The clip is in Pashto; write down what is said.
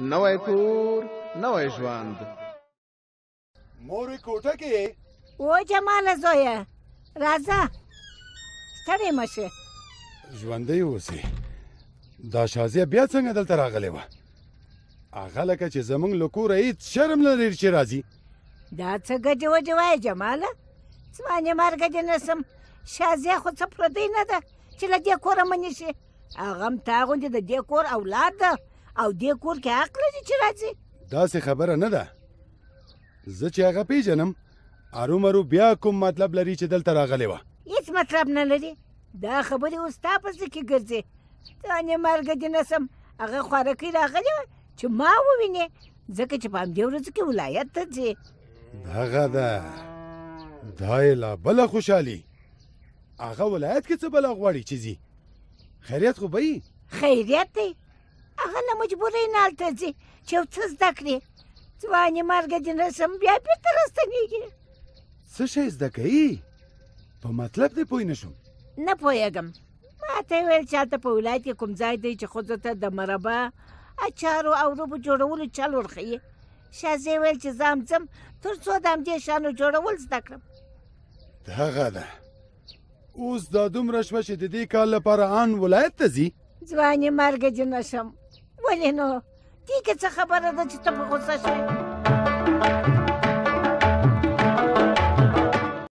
نوې کور نوې ژوند مور کوټه کې او جمال زویا راځه ستړي مشه ژوندې اوسې دا شازیه بیا څنګه دلته راغلی و هغه لکه چې زمونږ لکور هیڅ شرم نه لري چې راځي دا څه ګډه وډه وای جمال ځواني مرګ دې نسم شازیه خو څه پردی نه ده چې لدې کور منی شي هغه هم تا غوندې د دې کور اولاد ده او دې کور کې حق لري چې راځي داسې خبره نه ده زه چې هغه پیژنم ارومرو بیا کوم مطلب لري چې دلته راغلی وه هیڅ مطلب نه لري دا خبرې اوس ستا په زړه کې ګرځي دا نیمارګه دې نه سم هغه خوارکۍ راغلې وه چې ما ووینې ځکه چې په همدې ورځو کې ولایت ته ځې دغه ده دا یې لا بله خوشحالي هغه ولایت کې څه بله غواړي چې ځي خیریت خو به خیریت دی هغه له مجبورۍ نه هلته ځي چې یو څه زده کړي ځوانې مرګه دې رسم بیا بېرته راستنېږي څه شی زده کوي په مطلب دې پوه نه شم نه پوهېږم ما ته یې ویل چې هلته په ولایت کې کوم ځای دی چې ښځو ته د مربا اچارو او روبو جوړولو چل ورښیي شازې ویل چې زه هم ځم تر څو د همدې شیانو جوړول زده کړم دغه ده اوس دا دومره شوه چې د دې کال لپاره ان ولایت ته ځي ځوانې مرګه جنه شم ولې نو دې کې څه خبره ده چې ته په غوسه شوې